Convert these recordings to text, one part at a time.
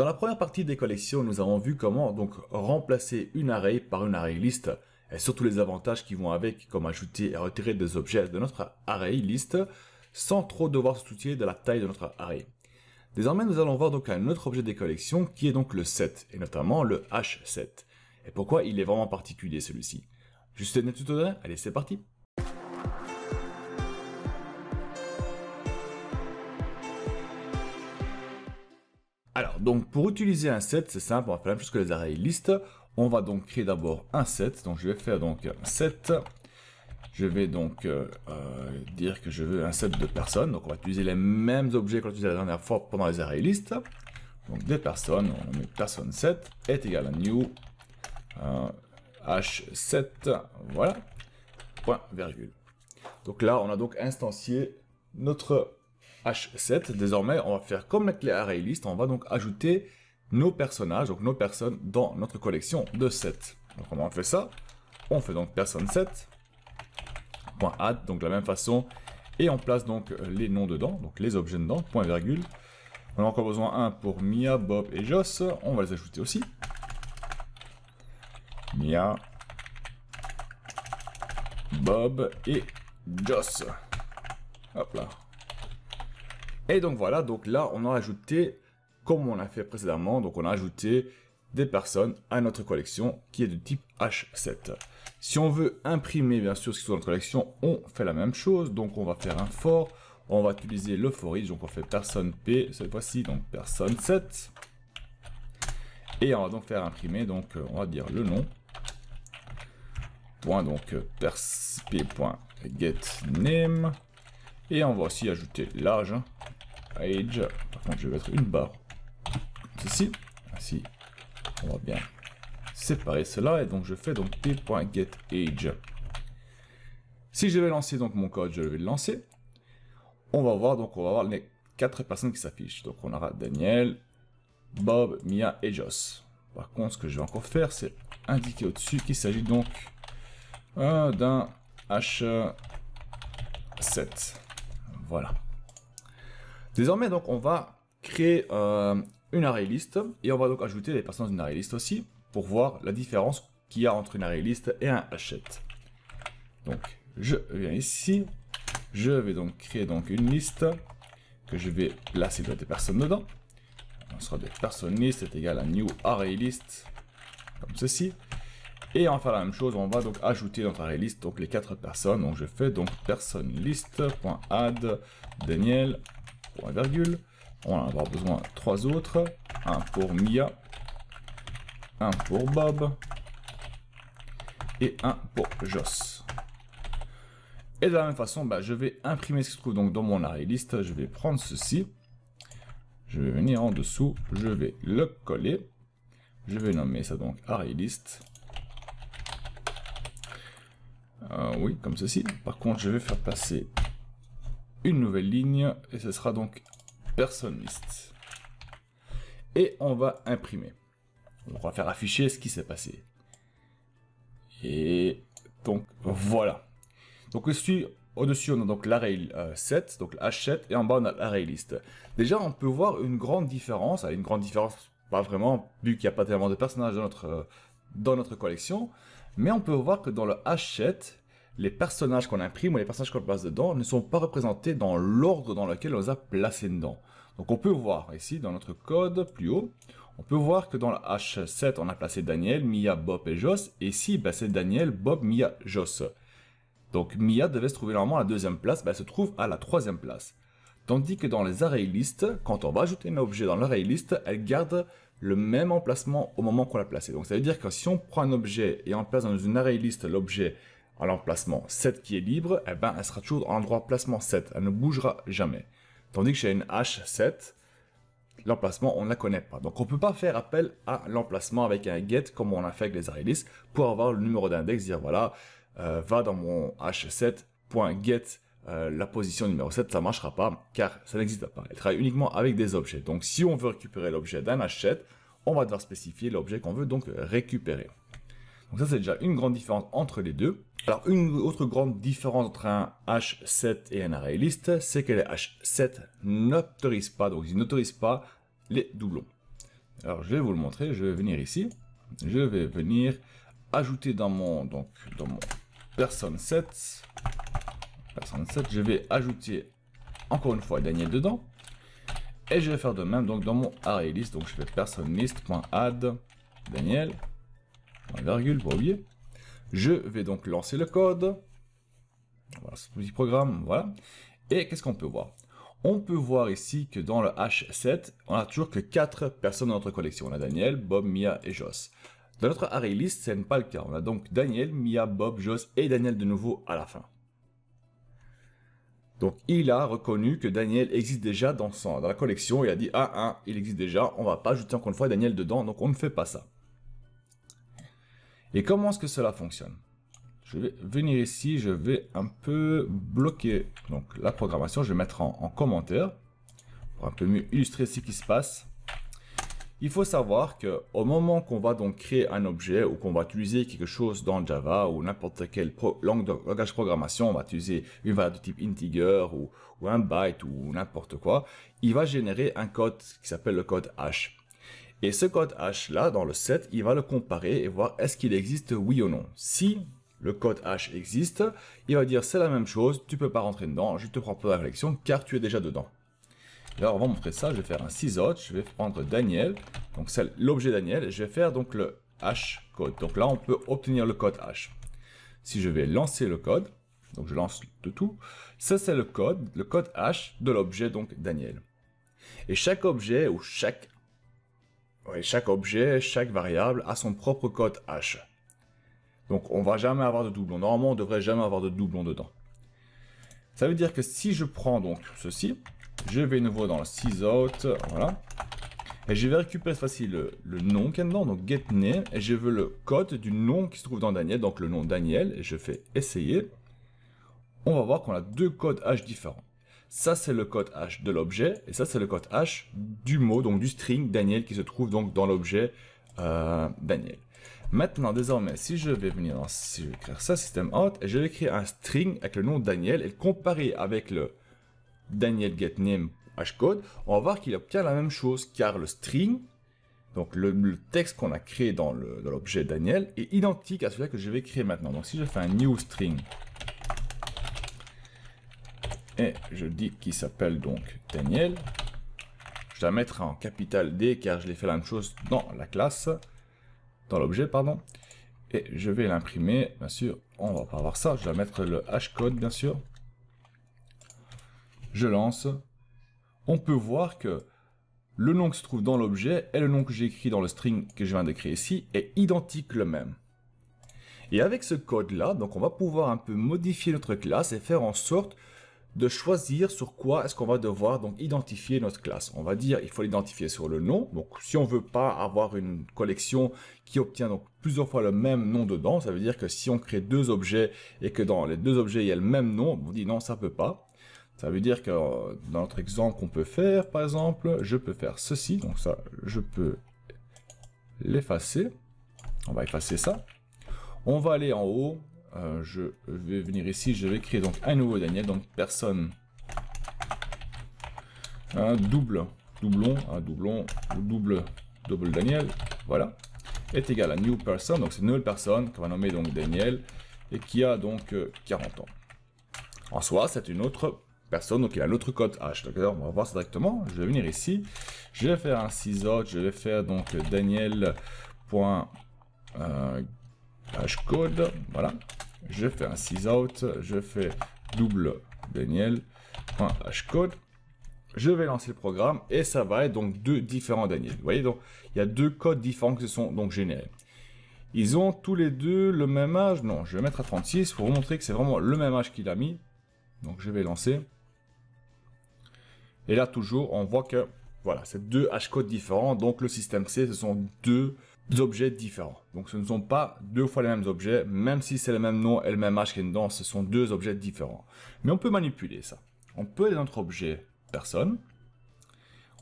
Dans la première partie des collections, nous avons vu comment donc remplacer une array par une array list et surtout les avantages qui vont avec, comme ajouter et retirer des objets de notre array list sans trop devoir se soucier de la taille de notre array. Désormais, nous allons voir donc un autre objet des collections qui est donc le set et notamment le h 7 Et pourquoi il est vraiment particulier celui-ci Juste une tuto, Allez, c'est parti Alors, donc pour utiliser un set, c'est simple, on va faire la même chose que les arrays list. On va donc créer d'abord un set. Donc je vais faire donc un set. Je vais donc euh, euh, dire que je veux un set de personnes. Donc on va utiliser les mêmes objets qu'on utilisé la dernière fois pendant les arrays list. Donc des personnes, on met personne set, est égal à new h7, euh, voilà, point, virgule. Donc là, on a donc instancié notre H7, désormais, on va faire comme la clé ArrayList, on va donc ajouter nos personnages, donc nos personnes, dans notre collection de 7. Donc comment on fait ça On fait donc personne 7, point add, donc de la même façon, et on place donc les noms dedans, donc les objets dedans, point virgule. On a encore besoin un pour Mia, Bob et Joss, on va les ajouter aussi. Mia, Bob et Joss. Hop là, et donc voilà, donc là on a ajouté, comme on a fait précédemment, donc on a ajouté des personnes à notre collection qui est de type H7. Si on veut imprimer bien sûr ce qui est dans notre collection, on fait la même chose. Donc on va faire un for, on va utiliser le for each, donc on fait personne P cette fois-ci, donc personne 7. Et on va donc faire imprimer, donc on va dire le nom. Point donc get name. Et on va aussi ajouter l'âge. Age. Par contre, je vais mettre une barre ici. Ainsi, on va bien séparer cela. Et donc, je fais donc age Si je vais lancer donc mon code, je vais le lancer. On va voir, donc on va voir les quatre personnes qui s'affichent. Donc on aura Daniel, Bob, Mia et Joss. Par contre, ce que je vais encore faire, c'est indiquer au-dessus qu'il s'agit donc euh, d'un H7. Voilà. Désormais, donc, on va créer euh, une array list et on va donc ajouter les personnes d'une array list aussi pour voir la différence qu'il y a entre une array list et un hachette. Donc, je viens ici, je vais donc créer donc une liste que je vais placer des personnes dedans. On sera des personnes list est égal à new array list comme ceci. Et on va faire la même chose, on va donc ajouter dans l'array list donc les quatre personnes. Donc je fais donc personne Daniel virgule. On va avoir besoin trois autres. Un pour Mia, un pour Bob et un pour Joss. Et de la même façon, bah, je vais imprimer ce qui se trouve donc dans mon array list. Je vais prendre ceci. Je vais venir en dessous. Je vais le coller. Je vais nommer ça donc array euh, oui, comme ceci. Par contre, je vais faire passer une nouvelle ligne et ce sera donc personne Et on va imprimer. On va faire afficher ce qui s'est passé. Et donc voilà. Donc suis au-dessus, on a donc l'array 7, euh, donc H7, et en bas, on a l'array Déjà, on peut voir une grande différence, une grande différence, pas vraiment, vu qu'il n'y a pas tellement de personnages dans notre, euh, dans notre collection, mais on peut voir que dans le H7, les personnages qu'on imprime ou les personnages qu'on place dedans ne sont pas représentés dans l'ordre dans lequel on les a placés dedans. Donc on peut voir ici dans notre code plus haut, on peut voir que dans la H7 on a placé Daniel, Mia, Bob et Joss, et ici ben, c'est Daniel, Bob, Mia, Joss. Donc Mia devait se trouver normalement à la deuxième place, ben, elle se trouve à la troisième place. Tandis que dans les array list, quand on va ajouter un objet dans l'array list, elle garde le même emplacement au moment qu'on l'a placé. Donc ça veut dire que si on prend un objet et on place dans une array list l'objet à l'emplacement 7 qui est libre, eh ben, elle sera toujours en l'endroit placement 7. Elle ne bougera jamais. Tandis que chez une H7, l'emplacement, on ne la connaît pas. Donc, on ne peut pas faire appel à l'emplacement avec un get comme on a fait avec les list pour avoir le numéro d'index, dire voilà, euh, va dans mon h7.get euh, la position numéro 7, ça ne marchera pas car ça n'existe pas. Elle travaille uniquement avec des objets. Donc, si on veut récupérer l'objet d'un h7, on va devoir spécifier l'objet qu'on veut donc récupérer. Donc ça, c'est déjà une grande différence entre les deux. Alors, une autre grande différence entre un H7 et un ArrayList, c'est que les H7 n'autorisent pas, donc ils n'autorisent pas les doublons. Alors, je vais vous le montrer, je vais venir ici, je vais venir ajouter dans mon, donc, dans mon personne 7, 7, je vais ajouter encore une fois Daniel dedans, et je vais faire de même donc dans mon ArrayList, donc je fais personneList.add Daniel, virgule, Je vais donc lancer le code. Voilà, ce petit programme, voilà. Et qu'est-ce qu'on peut voir On peut voir ici que dans le H7, on a toujours que 4 personnes dans notre collection. On a Daniel, Bob, Mia et Joss. Dans notre ArrayList, ce n'est pas le cas. On a donc Daniel, Mia, Bob, Joss et Daniel de nouveau à la fin. Donc il a reconnu que Daniel existe déjà dans, la collection. Il a dit ah, ah, il existe déjà. On va pas ajouter encore une fois Daniel dedans. Donc on ne fait pas ça. Et comment est-ce que cela fonctionne Je vais venir ici, je vais un peu bloquer donc, la programmation, je vais mettre en, commentaire pour un peu mieux illustrer ce qui se passe. Il faut savoir que au moment qu'on va donc créer un objet ou qu'on va utiliser quelque chose dans Java ou n'importe quelle langue de, langage de programmation, on va utiliser une valeur de type integer ou, un byte ou n'importe quoi, il va générer un code qui s'appelle le code H. Et ce code H là, dans le set, il va le comparer et voir est-ce qu'il existe oui ou non. Si le code H existe, il va dire c'est la même chose, tu peux pas rentrer dedans, je te prends pas la réflexion car tu es déjà dedans. alors on va montrer ça, je vais faire un ciseau, je vais prendre Daniel, donc c'est l'objet Daniel, je vais faire donc le H code. Donc là on peut obtenir le code H. Si je vais lancer le code, donc je lance de tout, ça c'est le code, le code H de l'objet donc Daniel. Et chaque objet ou chaque chaque objet, chaque variable a son propre code H. Donc on va jamais avoir de doublon. Normalement, on devrait jamais avoir de doublon dedans. Ça veut dire que si je prends donc ceci, je vais nouveau dans le sysout, voilà. Et je vais récupérer cette fois-ci le, nom qu'il y dedans, donc getName, et je veux le code du nom qui se trouve dans Daniel, donc le nom Daniel, et je fais essayer. On va voir qu'on a deux codes H différents. Ça, c'est le code H de l'objet, et ça, c'est le code H du mot, donc du string Daniel, qui se trouve donc dans l'objet euh, Daniel. Maintenant, désormais, si je vais venir dans, si je vais écrire ça, système out, et je vais créer un string avec le nom Daniel, et le comparer avec le Daniel get name code on va voir qu'il obtient la même chose, car le string, donc le, le texte qu'on a créé dans l'objet Daniel, est identique à celui que je vais créer maintenant. Donc si je fais un new string je dis qu'il s'appelle donc Daniel. Je la mettre en capital D car je l'ai fait la même chose dans la classe, dans l'objet, pardon. Et je vais l'imprimer, bien sûr, on va pas avoir ça, je vais mettre le hash code bien sûr. Je lance. On peut voir que le nom qui se trouve dans l'objet et le nom que j'ai écrit dans le string que je viens d'écrire ici est identique le même. Et avec ce code-là, donc on va pouvoir un peu modifier notre classe et faire en sorte de choisir sur quoi est-ce qu'on va devoir donc identifier notre classe. On va dire il faut l'identifier sur le nom. Donc si on veut pas avoir une collection qui obtient donc plusieurs fois le même nom dedans, ça veut dire que si on crée deux objets et que dans les deux objets il y a le même nom, on dit non ça peut pas. Ça veut dire que euh, dans notre exemple qu'on peut faire, par exemple, je peux faire ceci. Donc ça, je peux l'effacer. On va effacer ça. On va aller en haut, euh, je vais venir ici, je vais créer donc un nouveau Daniel, donc personne. Un double, doublon, un doublon, double, double Daniel, voilà, est égal à new person, donc c'est une nouvelle personne qu'on va nommer donc Daniel, et qui a donc 40 euh, ans. En soi, c'est une autre personne, donc il a l'autre code H. D'accord, on va voir ça directement. Je vais venir ici, je vais faire un ciseau, je vais faire donc Daniel. Euh, H-code, voilà. Je fais un out je fais double Daniel code Je vais lancer le programme et ça va être donc deux différents Daniel. Vous voyez, donc il y a deux codes différents qui se sont donc générés. Ils ont tous les deux le même âge. Non, je vais mettre à 36 pour vous montrer que c'est vraiment le même âge qu'il a mis. Donc je vais lancer. Et là toujours, on voit que voilà, c'est deux H-codes différents. Donc le système C, ce sont deux objets différents. Donc ce ne sont pas deux fois les mêmes objets, même si c'est le même nom et le même âge qui est dedans, ce sont deux objets différents. Mais on peut manipuler ça. On peut être notre objet personne,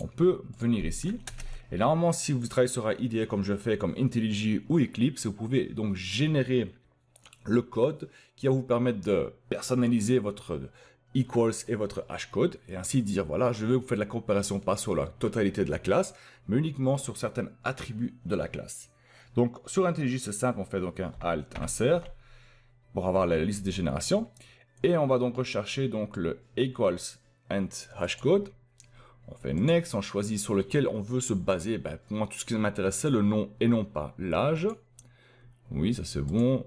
on peut venir ici, et normalement si vous travaillez sur un IDE comme je fais, comme IntelliJ ou Eclipse, vous pouvez donc générer le code qui va vous permettre de personnaliser votre equals et votre code. et ainsi dire, voilà, je veux que vous faites la comparaison pas sur la totalité de la classe, mais uniquement sur certains attributs de la classe. Donc, sur IntelliJ, c'est simple, on fait donc un alt insert pour avoir la liste des générations, et on va donc rechercher donc le equals and Code. on fait next, on choisit sur lequel on veut se baser, ben, pour moi, tout ce qui m'intéressait, le nom et non pas l'âge, oui, ça c'est bon,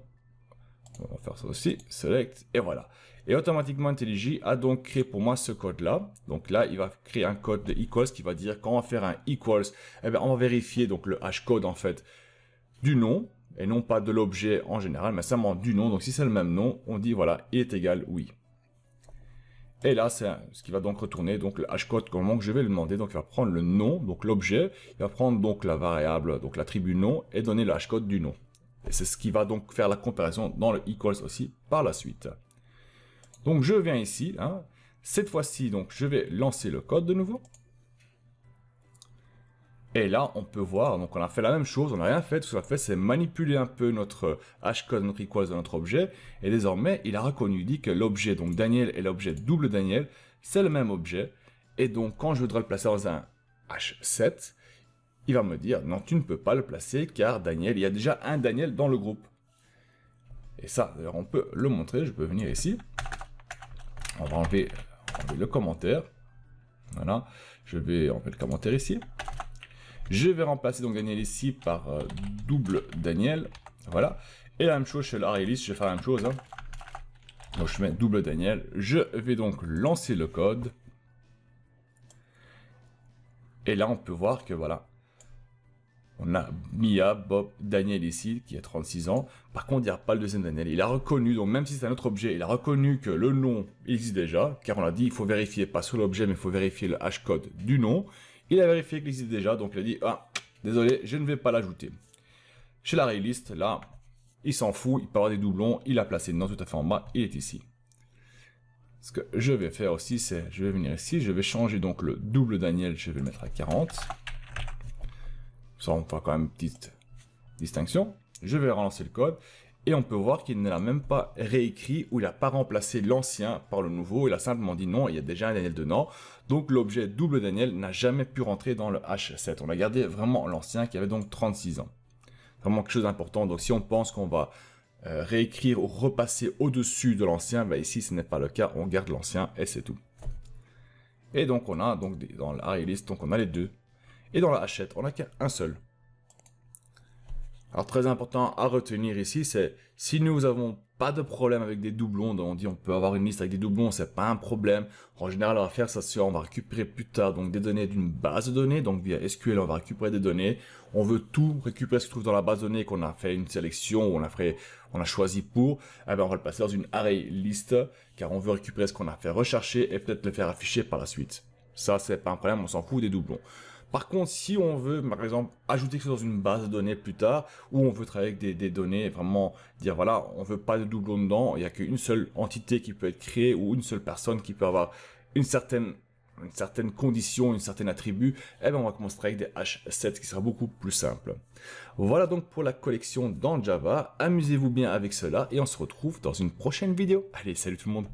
on va faire ça aussi, select, et voilà. Et automatiquement, IntelliJ a donc créé pour moi ce code-là. Donc là, il va créer un code de equals qui va dire quand on va faire un equals, eh bien, on va vérifier donc le code en fait du nom et non pas de l'objet en général, mais simplement du nom. Donc si c'est le même nom, on dit voilà, il est égal oui. Et là, c'est ce qui va donc retourner donc le hash code, je vais le demander. Donc, il va prendre le nom, donc l'objet, il va prendre donc la variable, donc l'attribut nom, et donner le code du nom. Et c'est ce qui va donc faire la comparaison dans le equals aussi par la suite. Donc je viens ici, hein. cette fois-ci, donc je vais lancer le code de nouveau. Et là, on peut voir, donc on a fait la même chose, on n'a rien fait, tout ce qu'on a fait, c'est manipuler un peu notre euh, code notre request de notre objet, et désormais, il a reconnu, dit que l'objet, donc Daniel et l'objet double Daniel, c'est le même objet, et donc quand je voudrais le placer dans un H7, il va me dire, non, tu ne peux pas le placer, car Daniel, il y a déjà un Daniel dans le groupe. Et ça, d'ailleurs, on peut le montrer, je peux venir ici, on va enlever, le commentaire. Voilà, je vais enlever le commentaire ici. Je vais remplacer donc Daniel ici par euh, double Daniel. Voilà. Et la même chose chez l'Arielis, je vais faire la même chose. Hein. Donc je mets double Daniel. Je vais donc lancer le code. Et là, on peut voir que voilà, on a Mia, Bob, Daniel ici, qui a 36 ans. Par contre, il n'y a pas le deuxième Daniel. Il a reconnu, donc même si c'est un autre objet, il a reconnu que le nom existe déjà, car on a dit, il faut vérifier, pas sur l'objet, mais il faut vérifier le hash code du nom. Il a vérifié qu'il existe déjà, donc il a dit, ah, désolé, je ne vais pas l'ajouter. Chez la réaliste, là, il s'en fout, il peut avoir des doublons, il a placé le nom tout à fait en bas, il est ici. Ce que je vais faire aussi, c'est, je vais venir ici, je vais changer donc le double Daniel, je vais le mettre à 40. Ça, on fait quand même une petite distinction. Je vais relancer le code et on peut voir qu'il ne l'a même pas réécrit ou il n'a pas remplacé l'ancien par le nouveau. Il a simplement dit non, il y a déjà un Daniel dedans. Donc l'objet double Daniel n'a jamais pu rentrer dans le H7. On a gardé vraiment l'ancien qui avait donc 36 ans. Vraiment quelque chose d'important. Donc si on pense qu'on va euh, réécrire ou repasser au-dessus de l'ancien, bah, ici ce n'est pas le cas. On garde l'ancien et c'est tout. Et donc on a donc dans la list, donc on a les deux et dans la hachette, on n'a qu'un seul. Alors très important à retenir ici, c'est si nous avons pas de problème avec des doublons, on dit on peut avoir une liste avec des doublons, c'est pas un problème. En général, on va faire ça sur, on va récupérer plus tard donc des données d'une base de données, donc via SQL, on va récupérer des données. On veut tout récupérer ce qui se trouve dans la base de données qu'on a fait une sélection, on a on a choisi pour, eh ben, on va le passer dans une array list, car on veut récupérer ce qu'on a fait rechercher et peut-être le faire afficher par la suite. Ça, c'est pas un problème, on s'en fout des doublons. Par contre, si on veut, par exemple, ajouter quelque chose dans une base de données plus tard, ou on veut travailler avec des, données vraiment dire, voilà, on veut pas de doublons dedans, il n'y a qu'une seule entité qui peut être créée ou une seule personne qui peut avoir une certaine une certaine condition, une certaine attribut, eh bien on va commencer avec des H7 qui sera beaucoup plus simple. Voilà donc pour la collection dans Java. Amusez-vous bien avec cela et on se retrouve dans une prochaine vidéo. Allez, salut tout le monde